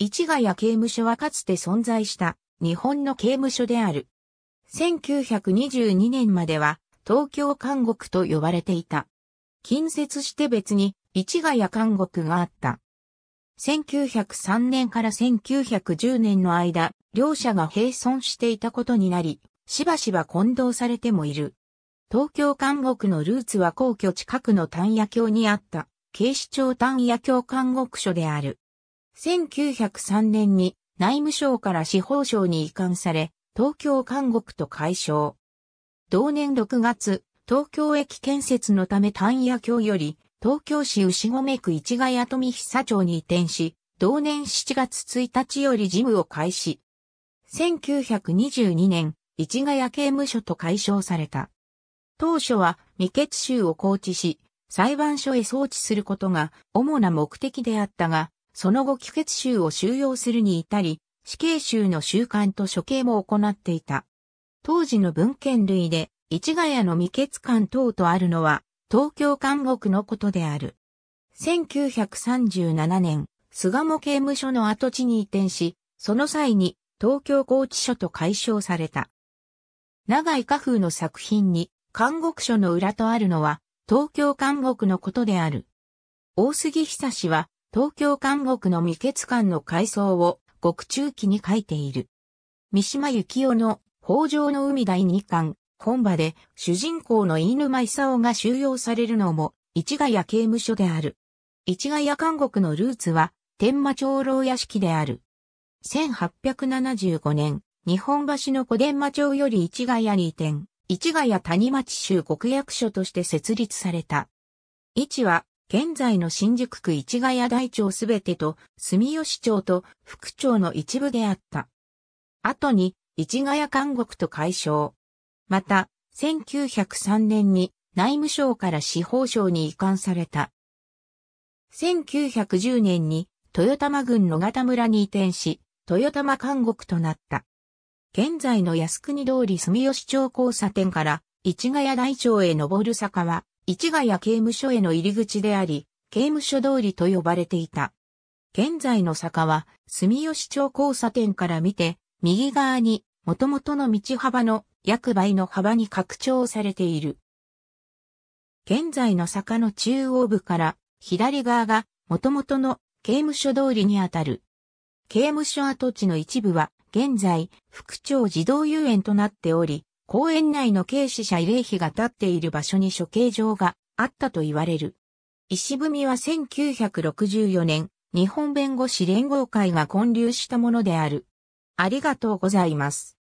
市ヶ谷刑務所はかつて存在した日本の刑務所である。1922年までは東京監獄と呼ばれていた。近接して別に市ヶ谷監獄があった。1903年から1910年の間、両者が並存していたことになり、しばしば混同されてもいる。東京監獄のルーツは皇居近くの丹野峡にあった、警視庁丹野峡監獄所である。1903年に内務省から司法省に移管され、東京監獄と解消。同年6月、東京駅建設のため単野京より、東京市牛込区市ヶ谷富久町に移転し、同年7月1日より事務を開始。1922年、市ヶ谷刑務所と解消された。当初は未決集を放置し、裁判所へ送致することが主な目的であったが、その後帰血囚を収容するに至り、死刑囚の習慣と処刑も行っていた。当時の文献類で、市ヶ谷の未決官等とあるのは、東京監獄のことである。1937年、菅野刑務所の跡地に移転し、その際に東京拘置所と解消された。長井家風の作品に、監獄所の裏とあるのは、東京監獄のことである。大杉久は、東京監獄の未決館の階層を獄中記に書いている。三島幸夫の北条の海第二巻、本場で主人公の飯沼勲が収容されるのも市ヶ谷刑務所である。市ヶ谷監獄のルーツは天馬長老屋敷である。1875年、日本橋の小伝馬町より市ヶ谷に移転、市ヶ谷谷町州国役所として設立された。市は現在の新宿区市ヶ谷台町すべてと住吉町と副町の一部であった。後に市ヶ谷監獄と解消。また、1903年に内務省から司法省に移管された。1910年に豊玉郡野方村に移転し、豊玉監獄となった。現在の靖国通り住吉町交差点から市ヶ谷台町へ上る坂は、市ヶ谷刑務所への入り口であり、刑務所通りと呼ばれていた。現在の坂は、住吉町交差点から見て、右側に、元々の道幅の約倍の幅に拡張されている。現在の坂の中央部から、左側が、元々の刑務所通りにあたる。刑務所跡地の一部は、現在、副町児童遊園となっており、公園内の軽視者慰霊碑が立っている場所に処刑場があったと言われる。石踏みは1964年、日本弁護士連合会が建立したものである。ありがとうございます。